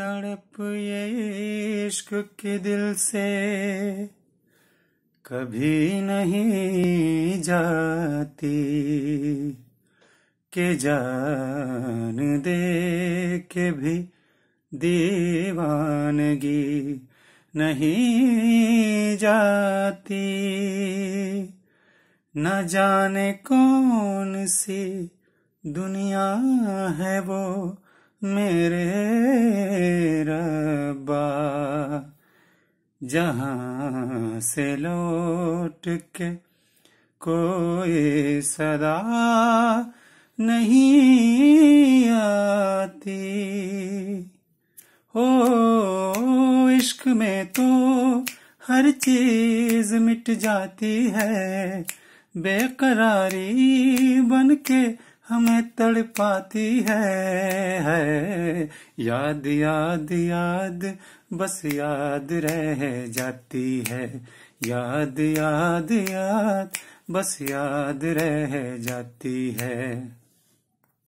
तड़प ये इश्क के दिल से कभी नहीं जाती के जान दे के भी दीवानगी नहीं जाती न जाने कौन सी दुनिया है वो मेरे रब्बा जहाँ से लौट के कोई सदा नहीं आती हो इश्क में तो हर चीज मिट जाती है बेकरारी बन के हमें तड़पाती है है याद याद याद बस याद रह जाती है याद याद याद बस याद रह जाती है